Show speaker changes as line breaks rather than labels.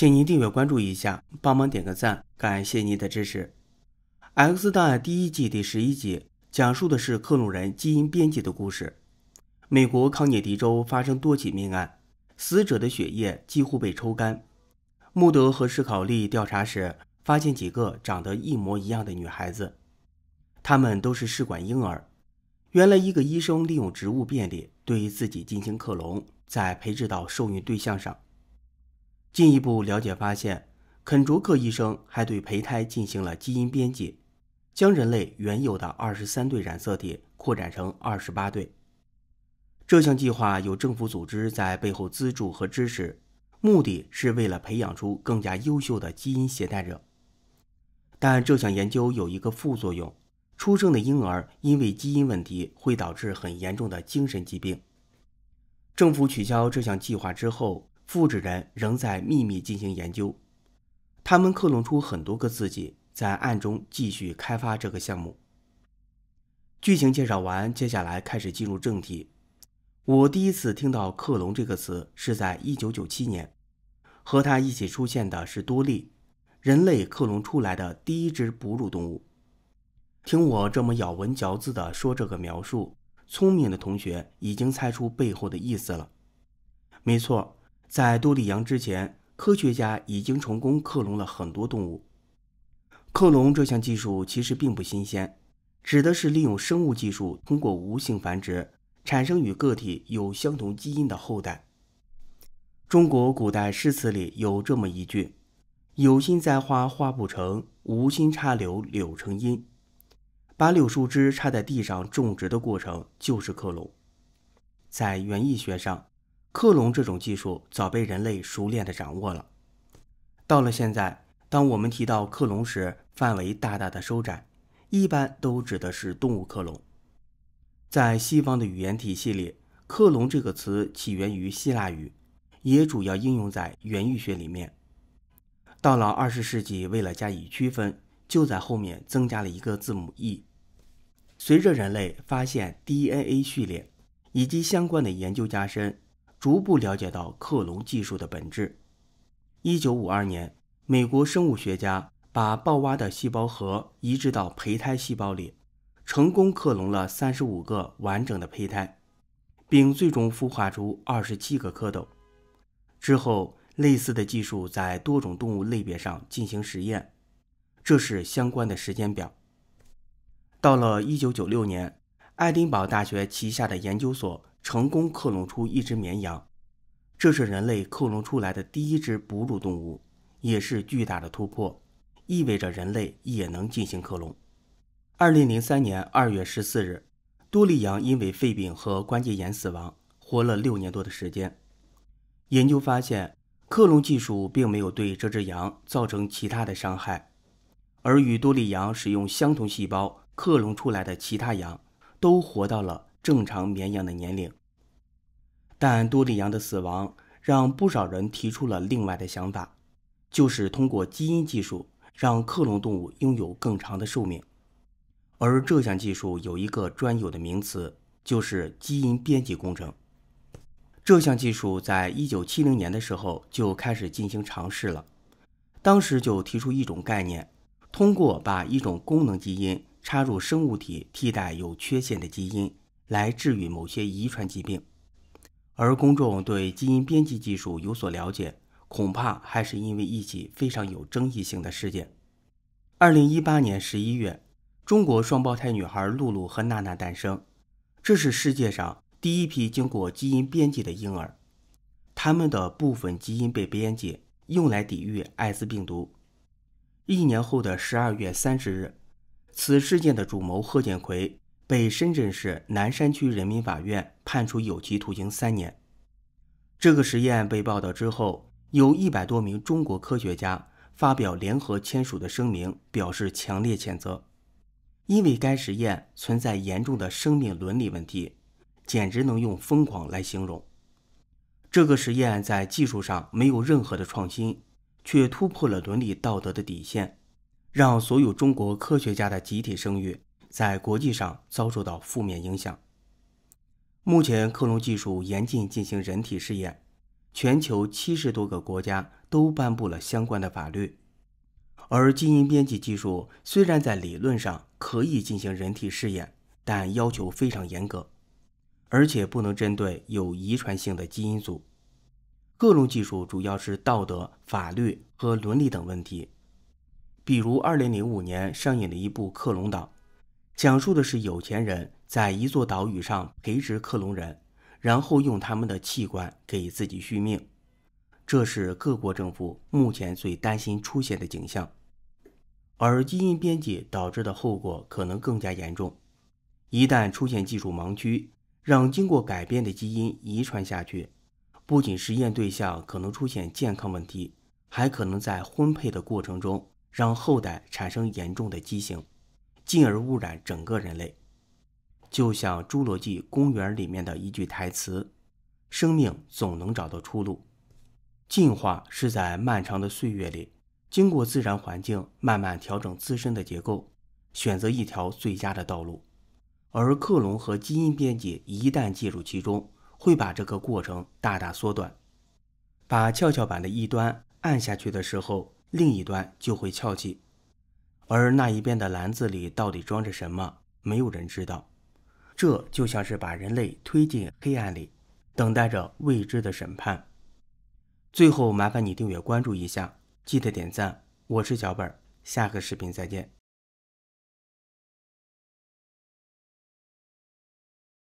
请您订阅关注一下，帮忙点个赞，感谢您的支持。《X 档案》第一季第十一集讲述的是克隆人基因编辑的故事。美国康涅狄格州发生多起命案，死者的血液几乎被抽干。穆德和史考利调查时，发现几个长得一模一样的女孩子，她们都是试管婴儿。原来，一个医生利用植物便利对自己进行克隆，在培植到受孕对象上。进一步了解发现，肯卓克医生还对胚胎进行了基因编辑，将人类原有的二十三对染色体扩展成二十八对。这项计划有政府组织在背后资助和支持，目的是为了培养出更加优秀的基因携带者。但这项研究有一个副作用：出生的婴儿因为基因问题会导致很严重的精神疾病。政府取消这项计划之后。复制人仍在秘密进行研究，他们克隆出很多个自己，在暗中继续开发这个项目。剧情介绍完，接下来开始进入正题。我第一次听到“克隆”这个词是在1997年，和他一起出现的是多利，人类克隆出来的第一只哺乳动物。听我这么咬文嚼字地说这个描述，聪明的同学已经猜出背后的意思了。没错。在多利羊之前，科学家已经成功克隆了很多动物。克隆这项技术其实并不新鲜，指的是利用生物技术通过无性繁殖产生与个体有相同基因的后代。中国古代诗词里有这么一句：“有心栽花花不成，无心插柳柳成荫。”把柳树枝插在地上种植的过程就是克隆。在园艺学上。克隆这种技术早被人类熟练地掌握了。到了现在，当我们提到克隆时，范围大大的收窄，一般都指的是动物克隆。在西方的语言体系里，“克隆”这个词起源于希腊语，也主要应用在园艺学里面。到了二十世纪，为了加以区分，就在后面增加了一个字母 e。随着人类发现 DNA 序列以及相关的研究加深，逐步了解到克隆技术的本质。一九五二年，美国生物学家把鲍蛙的细胞核移植到胚胎细胞里，成功克隆了三十五个完整的胚胎，并最终孵化出二十七个蝌蚪。之后，类似的技术在多种动物类别上进行实验。这是相关的时间表。到了一九九六年。爱丁堡大学旗下的研究所成功克隆出一只绵羊，这是人类克隆出来的第一只哺乳动物，也是巨大的突破，意味着人类也能进行克隆。二零零三年二月十四日，多利羊因为肺病和关节炎死亡，活了六年多的时间。研究发现，克隆技术并没有对这只羊造成其他的伤害，而与多利羊使用相同细胞克隆出来的其他羊。都活到了正常绵羊的年龄，但多利羊的死亡让不少人提出了另外的想法，就是通过基因技术让克隆动物拥有更长的寿命。而这项技术有一个专有的名词，就是基因编辑工程。这项技术在一九七零年的时候就开始进行尝试了，当时就提出一种概念，通过把一种功能基因。插入生物体替代有缺陷的基因来治愈某些遗传疾病，而公众对基因编辑技术有所了解，恐怕还是因为一起非常有争议性的事件。二零一八年十一月，中国双胞胎女孩露露和娜娜诞生，这是世界上第一批经过基因编辑的婴儿，他们的部分基因被编辑，用来抵御艾滋病毒。一年后的十二月三十日。此事件的主谋贺建奎被深圳市南山区人民法院判处有期徒刑三年。这个实验被报道之后，有一百多名中国科学家发表联合签署的声明，表示强烈谴责，因为该实验存在严重的生命伦理问题，简直能用疯狂来形容。这个实验在技术上没有任何的创新，却突破了伦理道德的底线。让所有中国科学家的集体声誉在国际上遭受到负面影响。目前，克隆技术严禁进行人体试验，全球七十多个国家都颁布了相关的法律。而基因编辑技术虽然在理论上可以进行人体试验，但要求非常严格，而且不能针对有遗传性的基因组。克隆技术主要是道德、法律和伦理等问题。比如，二零零五年上映的一部《克隆岛》，讲述的是有钱人在一座岛屿上培植克隆人，然后用他们的器官给自己续命。这是各国政府目前最担心出现的景象。而基因编辑导致的后果可能更加严重。一旦出现技术盲区，让经过改变的基因遗传下去，不仅实验对象可能出现健康问题，还可能在婚配的过程中。让后代产生严重的畸形，进而污染整个人类。就像《侏罗纪公园》里面的一句台词：“生命总能找到出路。”进化是在漫长的岁月里，经过自然环境慢慢调整自身的结构，选择一条最佳的道路。而克隆和基因编辑一旦介入其中，会把这个过程大大缩短。把跷跷板的一端按下去的时候。另一端就会翘起，而那一边的篮子里到底装着什么，没有人知道。这就像是把人类推进黑暗里，等待着未知的审判。最后，麻烦你订阅关注一下，记得点赞。我是小本儿，下个视频再见。